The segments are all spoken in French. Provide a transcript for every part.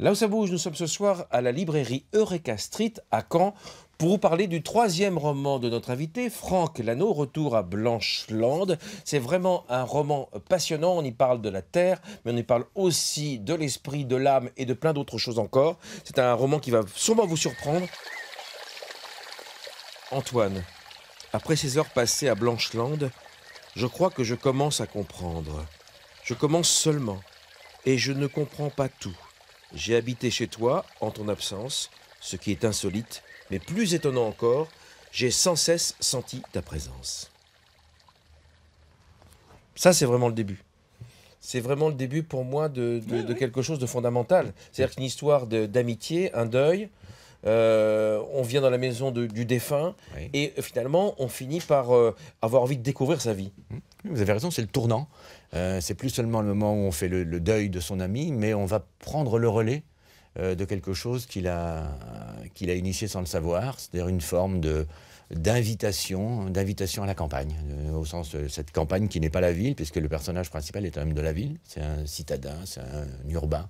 Là où ça bouge, nous sommes ce soir à la librairie Eureka Street à Caen pour vous parler du troisième roman de notre invité, Franck Lano, Retour à blanche C'est vraiment un roman passionnant, on y parle de la terre, mais on y parle aussi de l'esprit, de l'âme et de plein d'autres choses encore. C'est un roman qui va sûrement vous surprendre. Antoine, après ces heures passées à blanche je crois que je commence à comprendre. Je commence seulement, et je ne comprends pas tout. J'ai habité chez toi en ton absence, ce qui est insolite, mais plus étonnant encore, j'ai sans cesse senti ta présence. Ça, c'est vraiment le début. C'est vraiment le début pour moi de, quelque chose de fondamental. C'est-à-dire qu'une histoire d'amitié, un deuil, euh, on vient dans la maison du défunt, et euh, finalement, on finit par euh, avoir envie de découvrir sa vie. Mmh. Vous avez raison, c'est le tournant. c'est plus seulement le moment où on fait le, deuil de son ami, mais on va prendre le relais de quelque chose qu'il a qu'il a initié sans le savoir, c'est-à-dire une forme de d'invitation, d'invitation à la campagne, euh, au sens de cette campagne qui n'est pas la ville, puisque le personnage principal est un homme de la ville, c'est un citadin, c'est un urbain.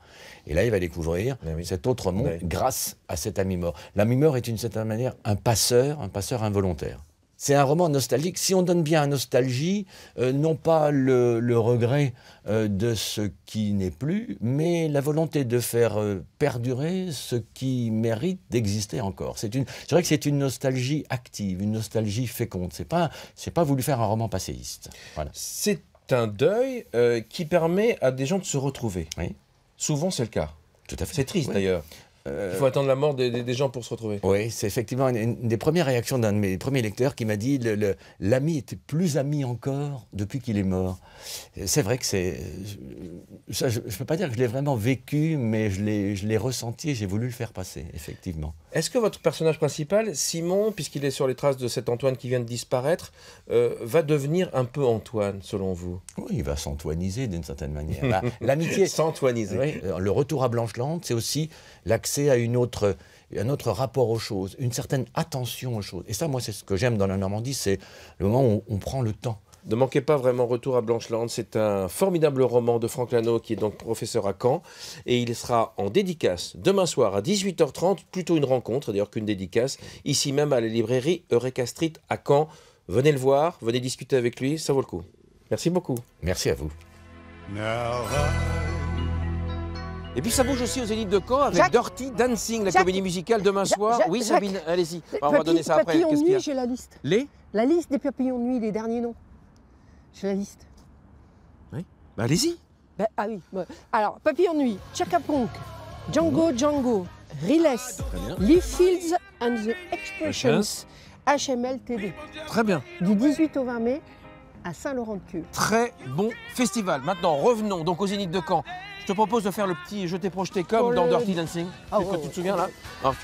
Et là, il va découvrir cet autre monde grâce à cet ami mort. L'ami mort est d'une certaine manière un passeur, un passeur involontaire. C'est un roman nostalgique. Si on donne bien à nostalgie, euh, non pas le, regret euh, de ce qui n'est plus, mais la volonté de faire euh, perdurer ce qui mérite d'exister encore. C'est une, que c'est une nostalgie active, une nostalgie féconde. C'est pas, c'est pas voulu faire un roman passéiste. Voilà. C'est un deuil qui permet à des gens de se retrouver. Oui. Souvent, c'est le cas. Tout à fait. C'est triste d'ailleurs. Euh, Il faut attendre la mort des, gens pour se retrouver. Oui, c'est effectivement une, une, des premières réactions d'un de mes premiers lecteurs qui m'a dit l'ami était plus ami encore depuis qu'il est mort. Euh, c'est vrai que c'est je ne peux pas dire que je l'ai vraiment vécu, mais je l'ai ressenti et j'ai voulu le faire passer, effectivement. Est-ce que votre personnage principal, Simon, puisqu'il est sur les traces de cet Antoine qui vient de disparaître, euh, va devenir un peu Antoine, selon vous Oui, il va s'antoiniser d'une certaine manière. Bah, l'amitié. s'antoiniser. Euh, le retour à Blanche-Lande, c'est aussi l'accès à une autre un autre rapport aux choses, une certaine attention aux choses. Et ça, moi, c'est ce que j'aime dans la Normandie, c'est le moment où on prend le temps ne manquez pas vraiment Retour à blanche Blancheland. C'est un formidable roman de Franck Lano, qui est donc professeur à Caen. Et il sera en dédicace demain soir à 18h30, plutôt une rencontre d'ailleurs qu'une dédicace, ici même à la librairie Eureka Street à Caen. Venez le voir, venez discuter avec lui, ça vaut le coup. Merci beaucoup. Merci à vous. Et puis ça bouge aussi aux élites de Caen avec Dirty Dancing, la comédie musicale demain soir. oui, Sabine, allez-y. On va donner ça après. Papillons nuit, j'ai la liste. Les La liste des papillons de nuit, les derniers noms suis la liste. Oui bah, Allez-y. Bah, ah oui. Bah, alors, Papy Nuit, Chaka Django mmh. Django, Riles, Lee Fields and the Expressions, TV. Très bien. Du 18 au 20 mai à Saint-Laurent-de-Cure. Très bon festival. Maintenant, revenons donc aux Zénith de Caen. Je te propose de faire le petit jeté-projeté comme oh dans Dirty Dancing. Ah, tu, oh, tu, te souviens oh, là Alors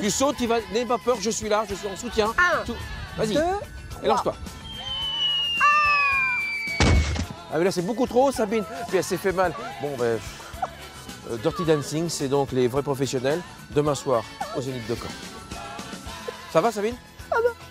tu, sautes, tu vas. N'aie pas peur, je suis là, je suis en soutien. Un, Vas-y. Et lance-toi. Ah mais là c'est beaucoup trop Sabine, puis elle s'est fait mal. Bon ben... Euh, Dirty Dancing, c'est donc les vrais professionnels, demain soir aux Zénith de Caen. Ça va Sabine Ah ben,